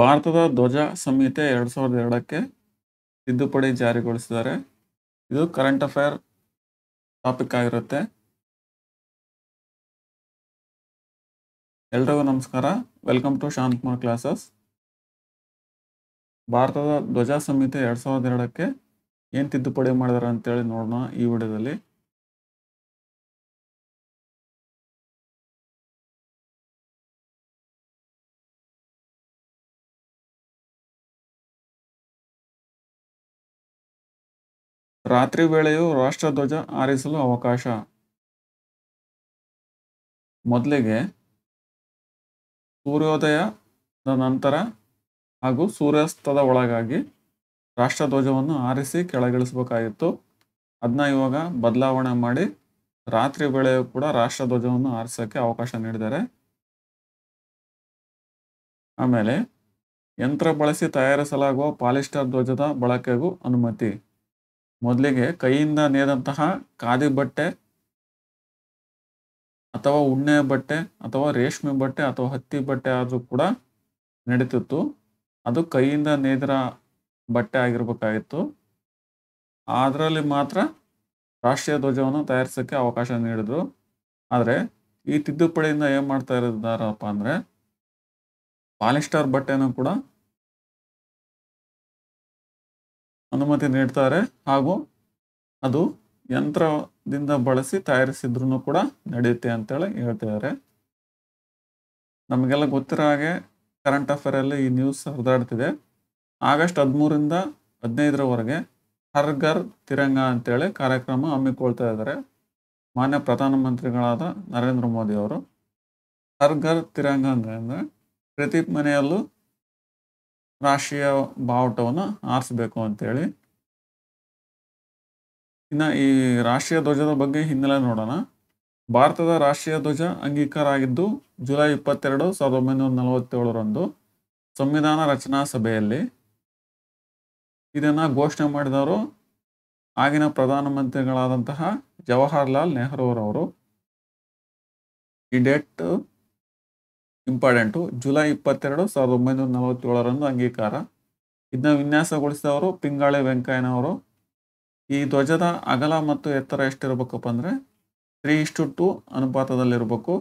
ಭಾರತದ ಧ್ವಜ ಸಂಹಿತೆ ಎರಡು ಸಾವಿರದ ಎರಡಕ್ಕೆ ತಿದ್ದುಪಡಿ ಜಾರಿಗೊಳಿಸಿದ್ದಾರೆ ಇದು ಕರೆಂಟ್ ಅಫೇರ್ ಟಾಪಿಕ್ ಆಗಿರುತ್ತೆ ಎಲ್ರಿಗೂ ನಮಸ್ಕಾರ ವೆಲ್ಕಮ್ ಟು ಶಾಂತಕುಮಾರ್ ಕ್ಲಾಸಸ್ ಭಾರತದ ಧ್ವಜ ಸಂಹಿತೆ ಎರಡು ಸಾವಿರದ ಎರಡಕ್ಕೆ ಏನು ತಿದ್ದುಪಡಿ ಮಾಡಿದಾರೆ ಅಂತೇಳಿ ನೋಡೋಣ ಈ ವಿಡಿಯೋದಲ್ಲಿ ರಾತ್ರಿ ವೇಳೆಯೂ ರಾಷ್ಟ್ರಧ್ವಜ ಆರಿಸಲು ಅವಕಾಶ ಮೊದಲಿಗೆ ಸೂರ್ಯೋದಯದ ನಂತರ ಹಾಗೂ ಸೂರ್ಯಾಸ್ತದ ಒಳಗಾಗಿ ರಾಷ್ಟ್ರಧ್ವಜವನ್ನು ಆರಿಸಿ ಕೆಳಗಿಳಿಸಬೇಕಾಗಿತ್ತು ಅದನ್ನ ಇವಾಗ ಬದಲಾವಣೆ ಮಾಡಿ ರಾತ್ರಿ ವೇಳೆಯೂ ಕೂಡ ರಾಷ್ಟ್ರಧ್ವಜವನ್ನು ಆರಿಸೋಕ್ಕೆ ಅವಕಾಶ ನೀಡಿದ್ದಾರೆ ಆಮೇಲೆ ಯಂತ್ರ ಬಳಸಿ ತಯಾರಿಸಲಾಗುವ ಪಾಲಿಸ್ಟರ್ ಧ್ವಜದ ಬಳಕೆಗೂ ಅನುಮತಿ ಮೊದಲಿಗೆ ಕೈಯಿಂದ ನೇದಂತಹ ಖಾದಿ ಬಟ್ಟೆ ಅಥವಾ ಉಣ್ಣೆ ಬಟ್ಟೆ ಅಥವಾ ರೇಷ್ಮೆ ಬಟ್ಟೆ ಅಥವಾ ಹತ್ತಿ ಬಟ್ಟೆ ಆದರೂ ಕೂಡ ನಡೀತಿತ್ತು ಅದು ಕೈಯಿಂದ ನೇದಿರ ಬಟ್ಟೆ ಆಗಿರಬೇಕಾಗಿತ್ತು ಅದರಲ್ಲಿ ಮಾತ್ರ ರಾಷ್ಟ್ರೀಯ ಧ್ವಜವನ್ನು ತಯಾರಿಸೋಕ್ಕೆ ಅವಕಾಶ ನೀಡಿದ್ರು ಆದರೆ ಈ ತಿದ್ದುಪಡಿಯಿಂದ ಏನು ಮಾಡ್ತಾ ಇರಿದಾರಪ್ಪ ಅಂದರೆ ಪಾಲಿಸ್ಟರ್ ಬಟ್ಟೆನೂ ಕೂಡ ಅನುಮತಿ ನೀಡ್ತಾರೆ ಹಾಗೂ ಅದು ಯಂತ್ರದಿಂದ ಬಳಸಿ ತಯಾರಿಸಿದ್ರು ಕೂಡ ನಡೆಯುತ್ತೆ ಅಂತೇಳಿ ಹೇಳ್ತಿದ್ದಾರೆ ನಮಗೆಲ್ಲ ಗೊತ್ತಿರೋ ಹಾಗೆ ಕರೆಂಟ್ ಅಫೇರಲ್ಲಿ ಈ ನ್ಯೂಸ್ ಹರಿದಾಡ್ತಿದೆ ಆಗಸ್ಟ್ ಹದಿಮೂರಿಂದ ಹದಿನೈದರವರೆಗೆ ಹರ್ ಘರ್ ತಿರಂಗ ಅಂತೇಳಿ ಕಾರ್ಯಕ್ರಮ ಹಮ್ಮಿಕೊಳ್ತಾ ಇದ್ದಾರೆ ಮಾನ್ಯ ಪ್ರಧಾನಮಂತ್ರಿಗಳಾದ ನರೇಂದ್ರ ಮೋದಿ ಅವರು ಹರ್ ಘರ್ ತಿರಂಗ ಅಂದರೆ ಪ್ರತಿ ಮನೆಯಲ್ಲೂ ರಾಷ್ಟ್ರೀಯ ಬಾವುಟವನ್ನು ಆರಿಸಬೇಕು ಅಂತೇಳಿ ಇನ್ನು ಈ ರಾಷ್ಟ್ರೀಯ ಧ್ವಜದ ಬಗ್ಗೆ ಹಿನ್ನೆಲೆ ನೋಡೋಣ ಭಾರತದ ರಾಷ್ಟ್ರೀಯ ಧ್ವಜ ಅಂಗೀಕಾರ ಆಗಿದ್ದು ಜುಲೈ ಇಪ್ಪತ್ತೆರಡು ಸಾವಿರದ ಒಂಬೈನೂರ ನಲವತ್ತೇಳರಂದು ಸಂವಿಧಾನ ರಚನಾ ಸಭೆಯಲ್ಲಿ ಇದನ್ನು ಘೋಷಣೆ ಮಾಡಿದವರು ಆಗಿನ ಪ್ರಧಾನಮಂತ್ರಿಗಳಾದಂತಹ ಜವಾಹರ್ಲಾಲ್ ನೆಹರೂರವರು ಈ ಡೇಟ್ ಇಂಪಾರ್ಟೆಂಟು ಜುಲೈ ಇಪ್ಪತ್ತೆರಡು ಸಾವಿರದ ಒಂಬೈನೂರ ನಲವತ್ತೇಳರಂದು ಅಂಗೀಕಾರ ಇದನ್ನ ವಿನ್ಯಾಸಗೊಳಿಸಿದವರು ಪಿಂಗಾಳೆ ವೆಂಕಯ್ಯನವರು ಈ ಧ್ವಜದ ಅಗಲ ಮತ್ತು ಎತ್ತರ ಎಷ್ಟಿರಬೇಕಪ್ಪ ಅಂದರೆ ತ್ರೀ ಇಷ್ಟು ಟು ಅನುಪಾತದಲ್ಲಿರಬೇಕು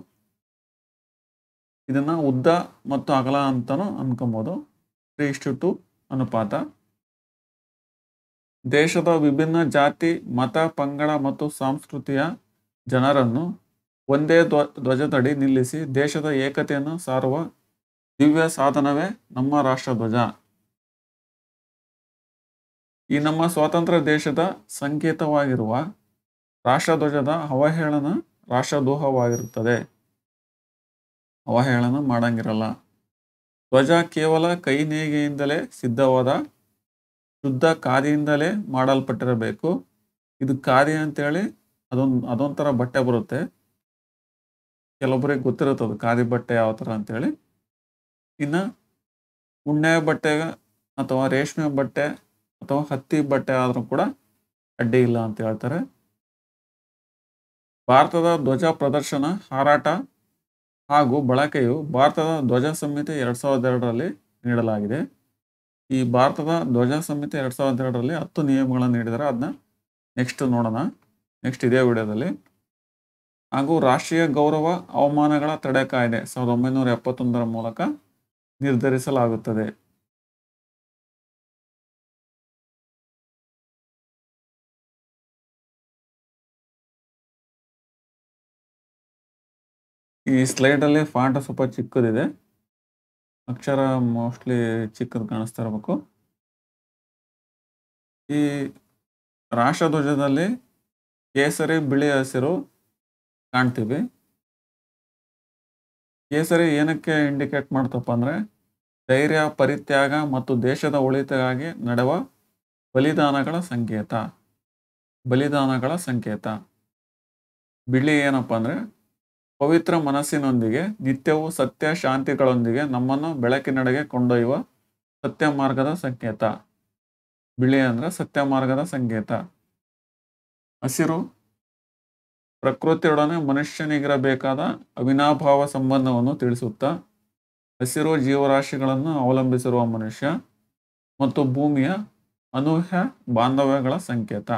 ಇದನ್ನು ಉದ್ದ ಮತ್ತು ಅಗಲ ಅಂತಲೂ ಅನ್ಕೊಬೋದು ತ್ರೀ ಇಷ್ಟು ಟು ಅನುಪಾತ ದೇಶದ ವಿಭಿನ್ನ ಜಾತಿ ಮತ ಪಂಗಡ ಮತ್ತು ಸಾಂಸ್ಕೃತಿಯ ಜನರನ್ನು ಒಂದೇ ಧ್ವ ಧ್ವಜದಡಿ ನಿಲ್ಲಿಸಿ ದೇಶದ ಏಕತೆಯನ್ನು ಸಾರುವ ದಿವ್ಯ ಸಾಧನವೇ ನಮ್ಮ ಧ್ವಜ ಈ ನಮ್ಮ ಸ್ವಾತಂತ್ರ್ಯ ದೇಶದ ಸಂಕೇತವಾಗಿರುವ ರಾಷ್ಟ್ರಧ್ವಜದ ಅವಹೇಳನ ರಾಷ್ಟ್ರದೋಹವಾಗಿರುತ್ತದೆ ಅವಹೇಳನ ಮಾಡಂಗಿರಲ್ಲ ಧ್ವಜ ಕೇವಲ ಕೈ ನೇಗೆಯಿಂದಲೇ ಸಿದ್ಧವಾದ ಶುದ್ಧ ಕಾರಿಯಿಂದಲೇ ಮಾಡಲ್ಪಟ್ಟಿರಬೇಕು ಇದು ಕಾರ್ಯ ಅಂತೇಳಿ ಅದೊಂದು ಅದೊಂಥರ ಬಟ್ಟೆ ಬರುತ್ತೆ ಕೆಲವೊಬ್ಬರಿಗೆ ಗೊತ್ತಿರುತ್ತದು ಖಾದಿ ಬಟ್ಟೆ ಯಾವ ಥರ ಅಂತೇಳಿ ಇನ್ನು ಉಣ್ಣೆ ಬಟ್ಟೆ ಅಥವಾ ರೇಷ್ಮೆ ಬಟ್ಟೆ ಅಥವಾ ಹತ್ತಿ ಬಟ್ಟೆ ಆದರೂ ಕೂಡ ಅಡ್ಡಿ ಇಲ್ಲ ಅಂತ ಹೇಳ್ತಾರೆ ಭಾರತದ ಧ್ವಜ ಪ್ರದರ್ಶನ ಹಾರಾಟ ಹಾಗೂ ಬಳಕೆಯು ಭಾರತದ ಧ್ವಜ ಸಂಹಿತೆ ಎರಡು ಸಾವಿರದ ಎರಡರಲ್ಲಿ ನೀಡಲಾಗಿದೆ ಈ ಭಾರತದ ಧ್ವಜ ಸಂಹಿತೆ ಎರಡು ಸಾವಿರದ ಎರಡರಲ್ಲಿ ಹತ್ತು ನಿಯಮಗಳನ್ನು ನೀಡಿದರೆ ಅದನ್ನ ನೆಕ್ಸ್ಟ್ ನೋಡೋಣ ನೆಕ್ಸ್ಟ್ ಇದೇ ವಿಡಿಯೋದಲ್ಲಿ ಹಾಗೂ ರಾಷ್ಟ್ರೀಯ ಗೌರವ ಅವಮಾನಗಳ ತಡೆ ಕಾಯ್ದೆ ಸಾವಿರದ ಒಂಬೈನೂರ ಎಪ್ಪತ್ತೊಂದರ ಮೂಲಕ ನಿರ್ಧರಿಸಲಾಗುತ್ತದೆ ಈ ಸ್ಲೈಡ್ ಅಲ್ಲಿ ಫಾಂಟ್ ಸ್ವಲ್ಪ ಚಿಕ್ಕದಿದೆ ಅಕ್ಷರ ಮೋಸ್ಟ್ಲಿ ಚಿಕ್ಕದು ಕಾಣಿಸ್ತಾ ಇರಬೇಕು ಈ ರಾಷ್ಟ್ರಧ್ವಜದಲ್ಲಿ ಕೇಸರಿ ಬಿಳಿ ಹಸಿರು ಕಾಣ್ತೀವಿ ಕೇಸರಿ ಏನಕ್ಕೆ ಇಂಡಿಕೇಟ್ ಮಾಡ್ತಪ್ಪ ಅಂದರೆ ಧೈರ್ಯ ಪರಿತ್ಯಾಗ ಮತ್ತು ದೇಶದ ಉಳಿತಗಾಗಿ ನಡೆವ ಬಲಿದಾನಗಳ ಸಂಕೇತ ಬಲಿದಾನಗಳ ಸಂಕೇತ ಬಿಳಿ ಏನಪ್ಪ ಅಂದರೆ ಪವಿತ್ರ ಮನಸ್ಸಿನೊಂದಿಗೆ ನಿತ್ಯವೂ ಸತ್ಯ ಶಾಂತಿಗಳೊಂದಿಗೆ ನಮ್ಮನ್ನು ಬೆಳಕಿನಡೆಗೆ ಕೊಂಡೊಯ್ಯುವ ಸತ್ಯ ಮಾರ್ಗದ ಸಂಕೇತ ಬಿಳಿ ಅಂದರೆ ಸತ್ಯ ಮಾರ್ಗದ ಸಂಕೇತ ಹಸಿರು ಪ್ರಕೃತಿಯೊಡನೆ ಮನುಷ್ಯನಿಗಿರಬೇಕಾದ ಅವಿನಾಭಾವ ಸಂಬಂಧವನ್ನು ತಿಳಿಸುತ್ತಾ ಹಸಿರು ಜೀವರಾಶಿಗಳನ್ನು ಅವಲಂಬಿಸಿರುವ ಮನುಷ್ಯ ಮತ್ತು ಭೂಮಿಯ ಅನೂಹ್ಯ ಬಾಂಧವ್ಯಗಳ ಸಂಕೇತ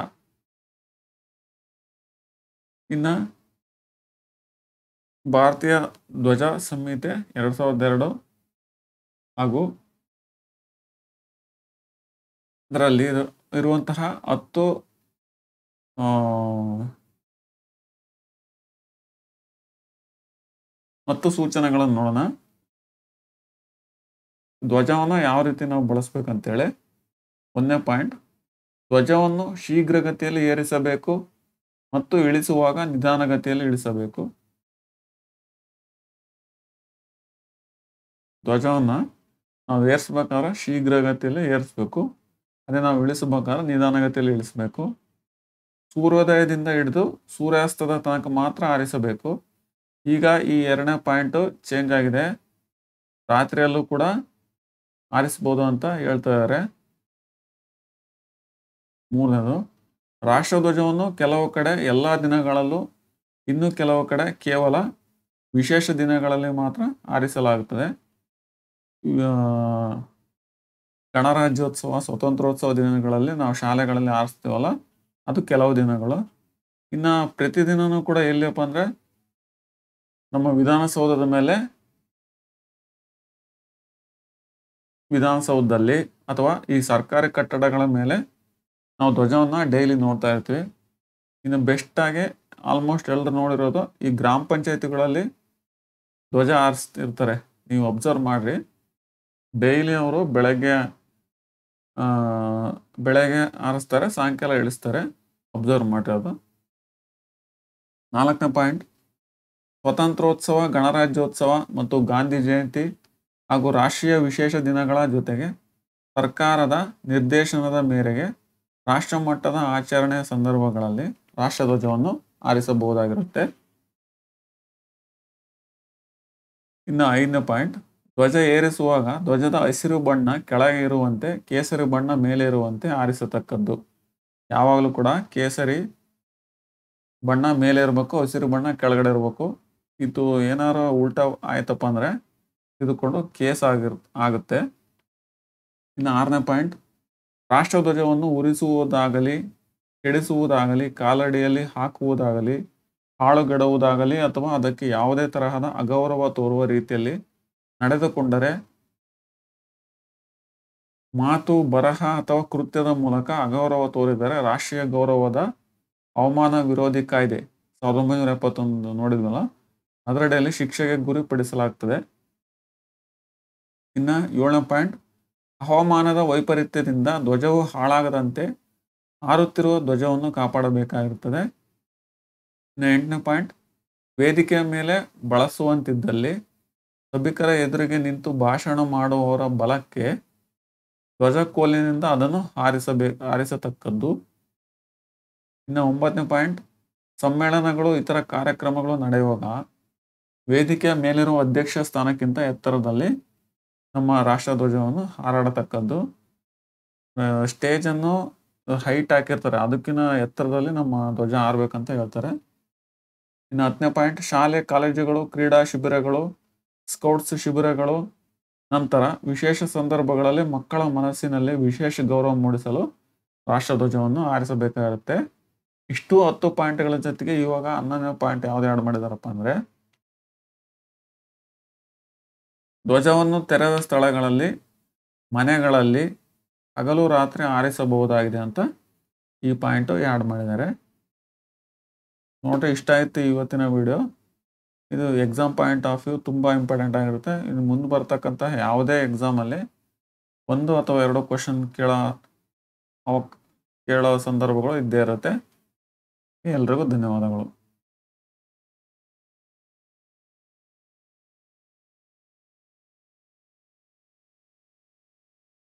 ಇನ್ನು ಭಾರತೀಯ ಧ್ವಜ ಸಂಹಿತೆ ಎರಡು ಸಾವಿರದ ಎರಡು ಹಾಗೂ ಅದರಲ್ಲಿ ಇರುವಂತಹ ಹತ್ತು ಮತ್ತು ಸೂಚನೆಗಳನ್ನು ನೋಡೋಣ ಧ್ವಜವನ್ನು ಯಾವ ರೀತಿ ನಾವು ಬಳಸ್ಬೇಕಂತೇಳಿ ಒಂದನೇ ಪಾಯಿಂಟ್ ಧ್ವಜವನ್ನು ಶೀಘ್ರಗತಿಯಲ್ಲಿ ಏರಿಸಬೇಕು ಮತ್ತು ಇಳಿಸುವಾಗ ನಿಧಾನಗತಿಯಲ್ಲಿ ಇಳಿಸಬೇಕು ಧ್ವಜವನ್ನು ನಾವು ಏರಿಸ್ಬೇಕಾದ್ರೆ ಶೀಘ್ರಗತಿಯಲ್ಲಿ ಏರಿಸ್ಬೇಕು ಅದೇ ನಾವು ಇಳಿಸಬೇಕಾದ್ರೆ ನಿಧಾನಗತಿಯಲ್ಲಿ ಇಳಿಸಬೇಕು ಸೂರ್ಯೋದಯದಿಂದ ಹಿಡಿದು ಸೂರ್ಯಾಸ್ತದ ತನಕ ಮಾತ್ರ ಆರಿಸಬೇಕು ಈಗ ಈ ಎರಡನೇ ಪಾಯಿಂಟು ಚೇಂಜ್ ಆಗಿದೆ ರಾತ್ರಿಯಲ್ಲೂ ಕೂಡ ಆರಿಸ್ಬೋದು ಅಂತ ಹೇಳ್ತಾ ಇದ್ದಾರೆ ಮೂರನೇದು ರಾಷ್ಟ್ರಧ್ವಜವನ್ನು ಕೆಲವು ಕಡೆ ಎಲ್ಲ ದಿನಗಳಲ್ಲೂ ಇನ್ನು ಕೆಲವು ಕಡೆ ಕೇವಲ ವಿಶೇಷ ದಿನಗಳಲ್ಲಿ ಮಾತ್ರ ಆರಿಸಲಾಗುತ್ತದೆ ಗಣರಾಜ್ಯೋತ್ಸವ ಸ್ವತಂತ್ರೋತ್ಸವ ದಿನಗಳಲ್ಲಿ ನಾವು ಶಾಲೆಗಳಲ್ಲಿ ಆರಿಸ್ತೀವಲ್ಲ ಅದು ಕೆಲವು ದಿನಗಳು ಇನ್ನು ಪ್ರತಿದಿನವೂ ಕೂಡ ಎಲ್ಲಿಯಪ್ಪ ಅಂದರೆ ನಮ್ಮ ವಿಧಾನಸೌಧದ ಮೇಲೆ ವಿಧಾನಸೌಧದಲ್ಲಿ ಅಥವಾ ಈ ಸರ್ಕಾರಿ ಕಟ್ಟಡಗಳ ಮೇಲೆ ನಾವು ಧ್ವಜವನ್ನು ಡೈಲಿ ನೋಡ್ತಾ ಇರ್ತೀವಿ ಇನ್ನು ಬೆಸ್ಟಾಗಿ ಆಲ್ಮೋಸ್ಟ್ ಎಲ್ಲರೂ ನೋಡಿರೋದು ಈ ಗ್ರಾಮ ಪಂಚಾಯತಿಗಳಲ್ಲಿ ಧ್ವಜ ಆರಿಸ್ತಿರ್ತಾರೆ ನೀವು ಅಬ್ಸರ್ವ್ ಮಾಡಿರಿ ಡೈಲಿ ಅವರು ಬೆಳಗ್ಗೆ ಬೆಳಗ್ಗೆ ಆರಿಸ್ತಾರೆ ಸಾಯಂಕಾಲ ಇಳಿಸ್ತಾರೆ ಅಬ್ಸರ್ವ್ ಮಾಡಿರೋದು ನಾಲ್ಕನೇ ಪಾಯಿಂಟ್ ಸ್ವಾತಂತ್ರ್ಯೋತ್ಸವ ಗಣರಾಜ್ಯೋತ್ಸವ ಮತ್ತು ಗಾಂಧಿ ಜಯಂತಿ ಹಾಗೂ ರಾಷ್ಟ್ರೀಯ ವಿಶೇಷ ದಿನಗಳ ಜೊತೆಗೆ ಸರ್ಕಾರದ ನಿರ್ದೇಶನದ ಮೇರೆಗೆ ರಾಷ್ಟ್ರ ಮಟ್ಟದ ಆಚರಣೆಯ ಸಂದರ್ಭಗಳಲ್ಲಿ ರಾಷ್ಟ್ರಧ್ವಜವನ್ನು ಆರಿಸಬಹುದಾಗಿರುತ್ತೆ ಇನ್ನು ಐದನೇ ಪಾಯಿಂಟ್ ಧ್ವಜ ಏರಿಸುವಾಗ ಧ್ವಜದ ಹಸಿರು ಬಣ್ಣ ಕೆಳಗೆ ಇರುವಂತೆ ಕೇಸರಿ ಬಣ್ಣ ಮೇಲೆ ಇರುವಂತೆ ಆರಿಸತಕ್ಕದ್ದು ಯಾವಾಗಲೂ ಕೂಡ ಕೇಸರಿ ಬಣ್ಣ ಮೇಲೆ ಇರಬೇಕು ಹಸಿರು ಬಣ್ಣ ಕೆಳಗಡೆ ಇರಬೇಕು ಇದು ಏನಾರ ಉಲ್ಟಾ ಆಯ್ತಪ್ಪ ಅಂದರೆ ಇದಕ್ಕೊಂಡು ಕೇಸ್ ಆಗಿರ್ ಆಗುತ್ತೆ ಇನ್ನು ಆರನೇ ಪಾಯಿಂಟ್ ರಾಷ್ಟ್ರಧ್ವಜವನ್ನು ಉರಿಸುವುದಾಗಲಿ ಕೆಡಿಸುವುದಾಗಲಿ ಕಾಲಡಿಯಲ್ಲಿ ಹಾಕುವುದಾಗಲಿ ಹಾಳುಗೆಡುವುದಾಗಲಿ ಅಥವಾ ಅದಕ್ಕೆ ಯಾವುದೇ ತರಹದ ಅಗೌರವ ತೋರುವ ರೀತಿಯಲ್ಲಿ ನಡೆದುಕೊಂಡರೆ ಮಾತು ಬರಹ ಅಥವಾ ಕೃತ್ಯದ ಮೂಲಕ ಅಗೌರವ ತೋರಿದರೆ ರಾಷ್ಟ್ರೀಯ ಗೌರವದ ಅವಮಾನ ವಿರೋಧಿ ಕಾಯ್ದೆ ಸಾವಿರದ ಒಂಬೈನೂರ ಎಪ್ಪತ್ತೊಂದು ನೋಡಿದ್ನಲ್ಲ ಅದರಡಿಯಲ್ಲಿ ಶಿಕ್ಷೆಗೆ ಗುರಿಪಡಿಸಲಾಗ್ತದೆ ಇನ್ನು ಏಳನೇ ಪಾಯಿಂಟ್ ಹವಾಮಾನದ ವೈಪರೀತ್ಯದಿಂದ ಧ್ವಜವು ಹಾಳಾಗದಂತೆ ಹಾರುತ್ತಿರುವ ಧ್ವಜವನ್ನು ಕಾಪಾಡಬೇಕಾಗಿರುತ್ತದೆ ಇನ್ನು ಎಂಟನೇ ಪಾಯಿಂಟ್ ವೇದಿಕೆಯ ಮೇಲೆ ಬಳಸುವಂತಿದ್ದಲ್ಲಿ ಸಭಿಕರ ಎದುರಿಗೆ ನಿಂತು ಭಾಷಣ ಮಾಡುವವರ ಬಲಕ್ಕೆ ಧ್ವಜಕೋಲಿನಿಂದ ಅದನ್ನು ಹಾರಿಸಬೇಕು ಹಾರಿಸತಕ್ಕದ್ದು ಇನ್ನು ಒಂಬತ್ತನೇ ಪಾಯಿಂಟ್ ಸಮ್ಮೇಳನಗಳು ಇತರ ಕಾರ್ಯಕ್ರಮಗಳು ನಡೆಯುವಾಗ ವೇದಿಕೆಯ ಮೇಲಿರುವ ಅಧ್ಯಕ್ಷ ಸ್ಥಾನಕ್ಕಿಂತ ಎತ್ತರದಲ್ಲಿ ನಮ್ಮ ರಾಷ್ಟ್ರಧ್ವಜವನ್ನು ಹಾರಾಡತಕ್ಕದ್ದು ಸ್ಟೇಜನ್ನು ಹೈಟ್ ಹಾಕಿರ್ತಾರೆ ಅದಕ್ಕಿಂತ ಎತ್ತರದಲ್ಲಿ ನಮ್ಮ ಧ್ವಜ ಹಾರಬೇಕಂತ ಹೇಳ್ತಾರೆ ಇನ್ನು ಹತ್ತನೇ ಪಾಯಿಂಟ್ ಶಾಲೆ ಕಾಲೇಜುಗಳು ಕ್ರೀಡಾ ಶಿಬಿರಗಳು ಸ್ಕೌಟ್ಸ್ ಶಿಬಿರಗಳು ನಂತರ ವಿಶೇಷ ಸಂದರ್ಭಗಳಲ್ಲಿ ಮಕ್ಕಳ ಮನಸ್ಸಿನಲ್ಲಿ ವಿಶೇಷ ಗೌರವ ಮೂಡಿಸಲು ರಾಷ್ಟ್ರಧ್ವಜವನ್ನು ಆರಿಸಬೇಕಾಗುತ್ತೆ ಇಷ್ಟು ಹತ್ತು ಪಾಯಿಂಟ್ಗಳ ಜೊತೆಗೆ ಇವಾಗ ಹನ್ನೊಂದನೇ ಪಾಯಿಂಟ್ ಯಾವ್ದು ಆ್ಯಡ್ ಮಾಡಿದಾರಪ್ಪ ಅಂದರೆ ಧ್ವಜವನ್ನು ತೆರೆದ ಸ್ಥಳಗಳಲ್ಲಿ ಮನೆಗಳಲ್ಲಿ ಹಗಲು ರಾತ್ರಿ ಆರಿಸಬಹುದಾಗಿದೆ ಅಂತ ಈ ಪಾಯಿಂಟು ಆ್ಯಡ್ ಮಾಡಿದ್ದಾರೆ ನೋಡ್ರಿ ಇಷ್ಟ ಆಯಿತು ಇವತ್ತಿನ ವಿಡಿಯೋ ಇದು ಎಕ್ಸಾಮ್ ಪಾಯಿಂಟ್ ಆಫ್ ವ್ಯೂ ತುಂಬ ಇಂಪಾರ್ಟೆಂಟ್ ಆಗಿರುತ್ತೆ ಇನ್ನು ಮುಂದೆ ಬರ್ತಕ್ಕಂಥ ಯಾವುದೇ ಎಕ್ಸಾಮಲ್ಲಿ ಒಂದು ಅಥವಾ ಎರಡು ಕ್ವಶನ್ ಕೇಳೋ ಅವ ಕೇಳೋ ಸಂದರ್ಭಗಳು ಇದ್ದೇ ಇರುತ್ತೆ ಎಲ್ರಿಗೂ ಧನ್ಯವಾದಗಳು